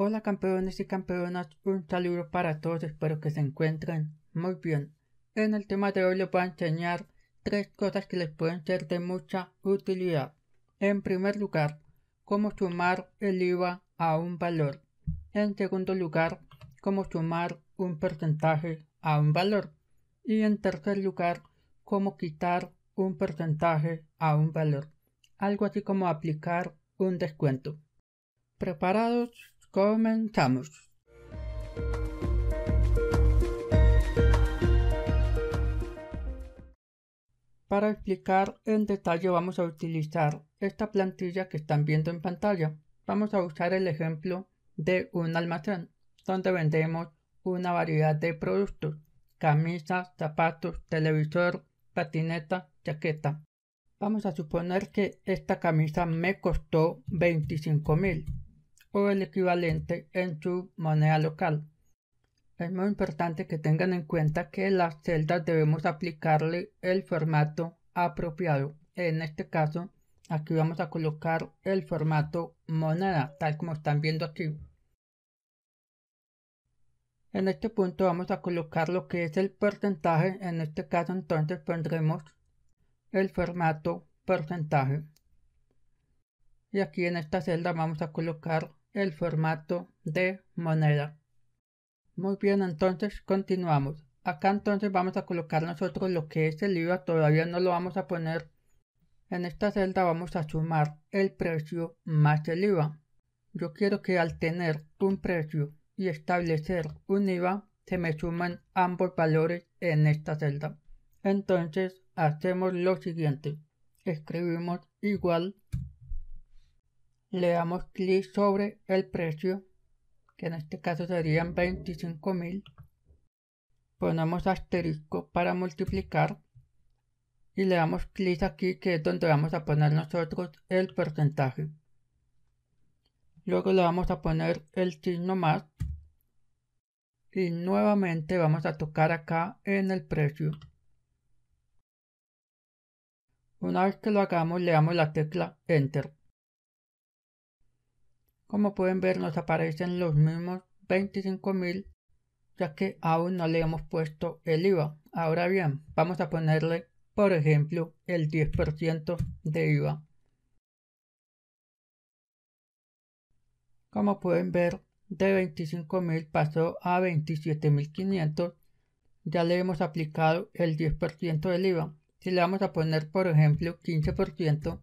Hola campeones y campeonas, un saludo para todos, espero que se encuentren muy bien. En el tema de hoy les voy a enseñar tres cosas que les pueden ser de mucha utilidad. En primer lugar, cómo sumar el IVA a un valor. En segundo lugar, cómo sumar un porcentaje a un valor. Y en tercer lugar, cómo quitar un porcentaje a un valor. Algo así como aplicar un descuento. ¿Preparados? Comenzamos. Para explicar en detalle vamos a utilizar esta plantilla que están viendo en pantalla. Vamos a usar el ejemplo de un almacén donde vendemos una variedad de productos, camisas, zapatos, televisor, patineta, chaqueta. Vamos a suponer que esta camisa me costó 25 mil el equivalente en su moneda local. Es muy importante que tengan en cuenta que las celdas debemos aplicarle el formato apropiado. En este caso, aquí vamos a colocar el formato moneda, tal como están viendo aquí. En este punto vamos a colocar lo que es el porcentaje, en este caso entonces pondremos el formato porcentaje. Y aquí en esta celda vamos a colocar el formato de moneda. Muy bien, entonces continuamos. Acá entonces vamos a colocar nosotros lo que es el IVA, todavía no lo vamos a poner. En esta celda vamos a sumar el precio más el IVA. Yo quiero que al tener un precio y establecer un IVA, se me suman ambos valores en esta celda. Entonces hacemos lo siguiente. Escribimos igual le damos clic sobre el precio, que en este caso serían 25.000. Ponemos asterisco para multiplicar y le damos clic aquí que es donde vamos a poner nosotros el porcentaje. Luego le vamos a poner el signo más y nuevamente vamos a tocar acá en el precio. Una vez que lo hagamos le damos la tecla Enter. Como pueden ver nos aparecen los mismos 25.000 ya que aún no le hemos puesto el IVA. Ahora bien, vamos a ponerle, por ejemplo, el 10% de IVA. Como pueden ver, de 25.000 pasó a 27.500. Ya le hemos aplicado el 10% del IVA. Si le vamos a poner, por ejemplo, 15%,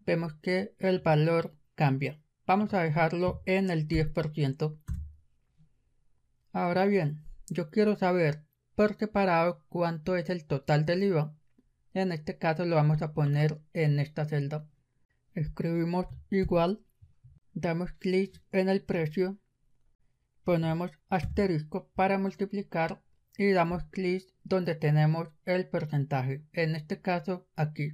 vemos que el valor cambia. Vamos a dejarlo en el 10%. Ahora bien, yo quiero saber por separado cuánto es el total del IVA. En este caso lo vamos a poner en esta celda. Escribimos igual, damos clic en el precio, ponemos asterisco para multiplicar y damos clic donde tenemos el porcentaje, en este caso aquí.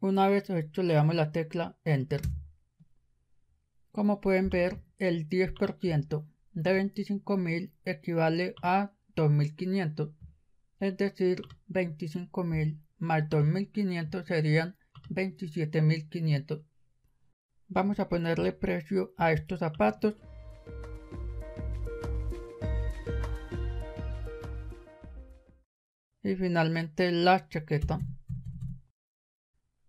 Una vez hecho le damos la tecla Enter. Como pueden ver, el 10% de 25.000 equivale a 2.500. Es decir, 25.000 más 2.500 serían 27.500. Vamos a ponerle precio a estos zapatos. Y finalmente la chaqueta.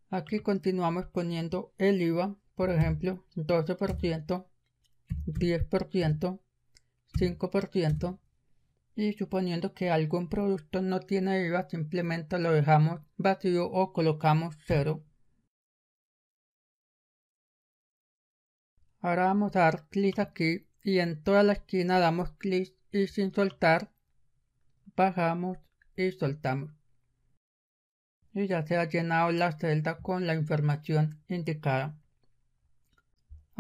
Aquí continuamos poniendo el IVA por ejemplo, 12%, 10%, 5%, y suponiendo que algún producto no tiene IVA, simplemente lo dejamos vacío o colocamos cero. Ahora vamos a dar clic aquí y en toda la esquina damos clic y sin soltar, bajamos y soltamos. Y ya se ha llenado la celda con la información indicada.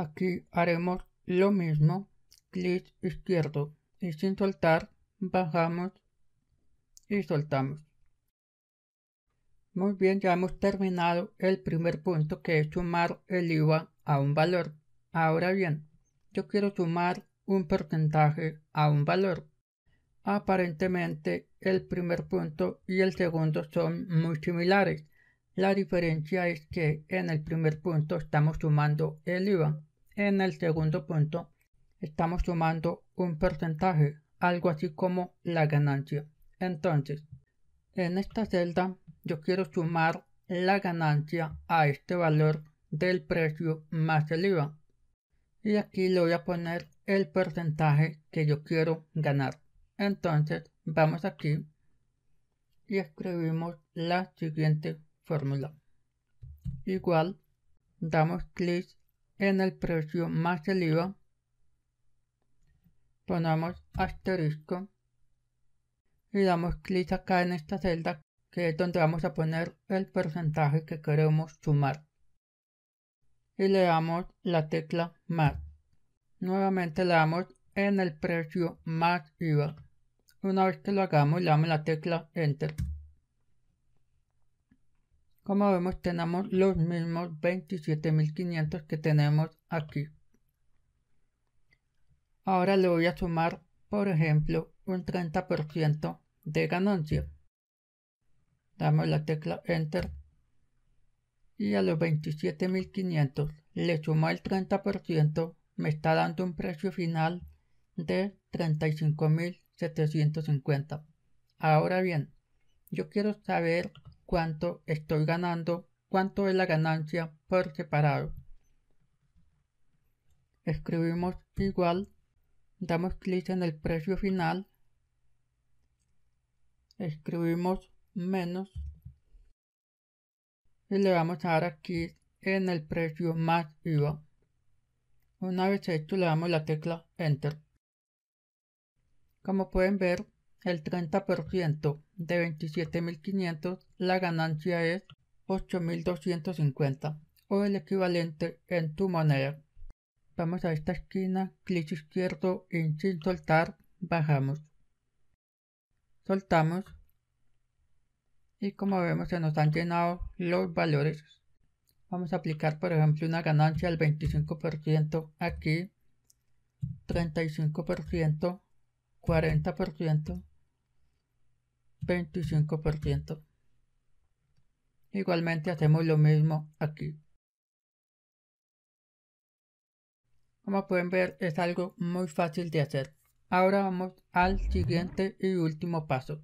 Aquí haremos lo mismo, clic izquierdo y sin soltar bajamos y soltamos. Muy bien, ya hemos terminado el primer punto que es sumar el IVA a un valor. Ahora bien, yo quiero sumar un porcentaje a un valor. Aparentemente el primer punto y el segundo son muy similares. La diferencia es que en el primer punto estamos sumando el IVA en el segundo punto, estamos sumando un porcentaje, algo así como la ganancia. Entonces, en esta celda yo quiero sumar la ganancia a este valor del precio más el IVA. Y aquí le voy a poner el porcentaje que yo quiero ganar. Entonces, vamos aquí y escribimos la siguiente fórmula. Igual, damos clic en el precio más el IVA, ponemos asterisco y damos clic acá en esta celda que es donde vamos a poner el porcentaje que queremos sumar y le damos la tecla más nuevamente le damos en el precio más IVA una vez que lo hagamos le damos la tecla enter como vemos, tenemos los mismos 27.500 que tenemos aquí. Ahora le voy a sumar, por ejemplo, un 30% de ganancia. Damos la tecla Enter. Y a los 27.500 le sumo el 30%, me está dando un precio final de 35.750. Ahora bien, yo quiero saber cuánto estoy ganando, cuánto es la ganancia por separado. Escribimos igual, damos clic en el precio final, escribimos menos y le vamos a dar aquí en el precio más IVA. Una vez hecho le damos la tecla Enter. Como pueden ver, el 30% de 27.500, la ganancia es 8.250 o el equivalente en tu moneda. Vamos a esta esquina, clic izquierdo y sin soltar, bajamos. Soltamos y como vemos se nos han llenado los valores. Vamos a aplicar por ejemplo una ganancia del 25% aquí, 35%, 40%, 25%. Igualmente hacemos lo mismo aquí. Como pueden ver es algo muy fácil de hacer. Ahora vamos al siguiente y último paso.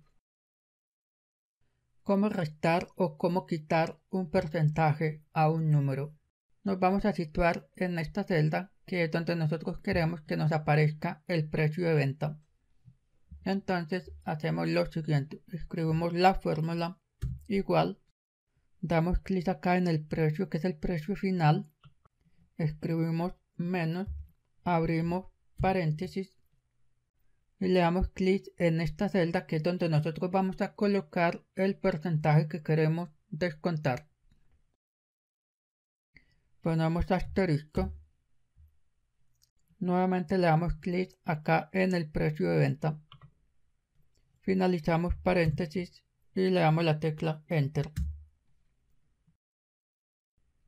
Cómo restar o cómo quitar un porcentaje a un número. Nos vamos a situar en esta celda que es donde nosotros queremos que nos aparezca el precio de venta. Entonces hacemos lo siguiente, escribimos la fórmula igual, damos clic acá en el precio que es el precio final, escribimos menos, abrimos paréntesis y le damos clic en esta celda que es donde nosotros vamos a colocar el porcentaje que queremos descontar. Ponemos asterisco. Nuevamente le damos clic acá en el precio de venta. Finalizamos paréntesis y le damos la tecla Enter.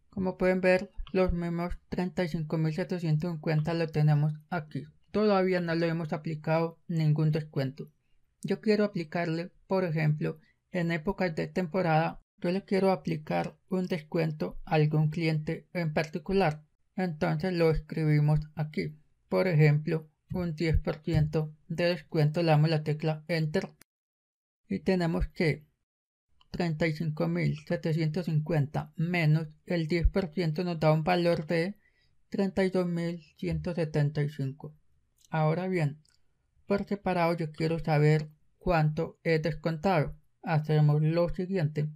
Como pueden ver, los mismos 35.750 lo tenemos aquí. Todavía no le hemos aplicado ningún descuento. Yo quiero aplicarle, por ejemplo, en épocas de temporada, yo le quiero aplicar un descuento a algún cliente en particular. Entonces lo escribimos aquí. Por ejemplo, un 10% de descuento, le damos la tecla Enter y tenemos que 35.750 menos el 10% nos da un valor de 32.175. Ahora bien, por separado yo quiero saber cuánto he descontado. Hacemos lo siguiente.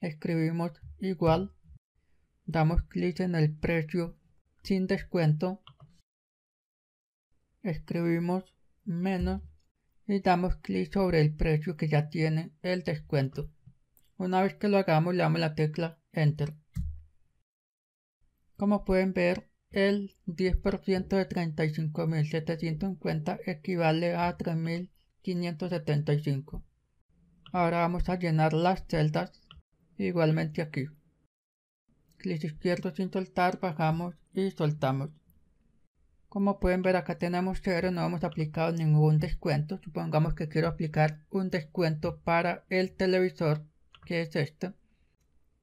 Escribimos igual. Damos clic en el precio sin descuento escribimos menos y damos clic sobre el precio que ya tiene el descuento. Una vez que lo hagamos le damos la tecla Enter. Como pueden ver, el 10% de 35.750 equivale a 3.575. Ahora vamos a llenar las celdas igualmente aquí. Clic izquierdo sin soltar, bajamos y soltamos. Como pueden ver acá tenemos cero, no hemos aplicado ningún descuento. Supongamos que quiero aplicar un descuento para el televisor, que es este.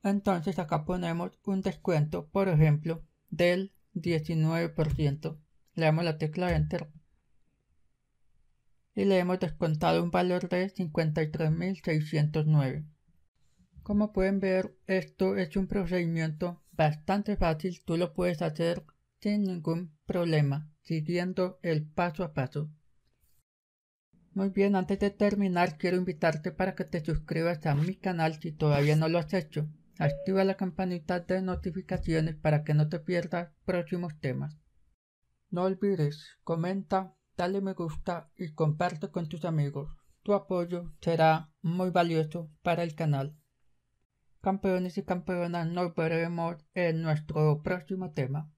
Entonces acá ponemos un descuento, por ejemplo, del 19%. Le damos la tecla Enter. Y le hemos descontado un valor de 53.609. Como pueden ver, esto es un procedimiento bastante fácil. Tú lo puedes hacer sin ningún problema, siguiendo el paso a paso. Muy bien, antes de terminar quiero invitarte para que te suscribas a mi canal si todavía no lo has hecho. Activa la campanita de notificaciones para que no te pierdas próximos temas. No olvides, comenta, dale me gusta y comparte con tus amigos. Tu apoyo será muy valioso para el canal. Campeones y campeonas, nos veremos en nuestro próximo tema.